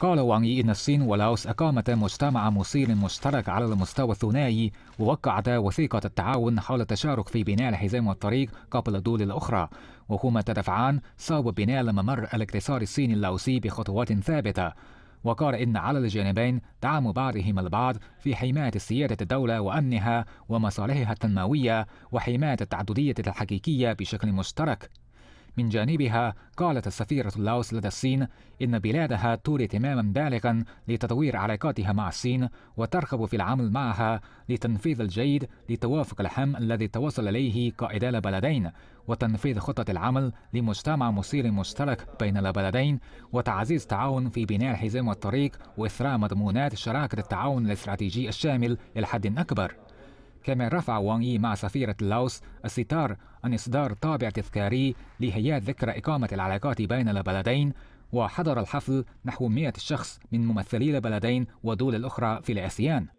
قال وانغ يي إن الصين ولاوس أقامتا مجتمع مثير مشترك على المستوى الثنائي ووقعتا وثيقة التعاون حول التشارك في بناء الحزام والطريق قبل الدول الأخرى وهما تدفعان صوب بناء الممر الاقتصادي الصيني اللاوسي بخطوات ثابتة وقال إن على الجانبين دعم بعضهما البعض في حماية سيادة الدولة وأمنها ومصالحها التنموية وحماية التعددية الحقيقية بشكل مشترك من جانبها قالت السفيرة اللاوس لدى الصين إن بلادها تولي اهتماما بالغا لتطوير علاقاتها مع الصين وترغب في العمل معها لتنفيذ الجيد لتوافق الهم الذي توصل إليه قائد البلدين وتنفيذ خطة العمل لمجتمع مثير مشترك بين البلدين وتعزيز التعاون في بناء الحزام والطريق وإثراء مضمونات شراكة التعاون الاستراتيجي الشامل إلى حد أكبر كما رفع وان يي مع سفيرة لاوس الستار عن إصدار طابع تذكاري لهيئة ذكرى إقامة العلاقات بين البلدين وحضر الحفل نحو 100 شخص من ممثلي البلدين ودول الأخرى في الآسيان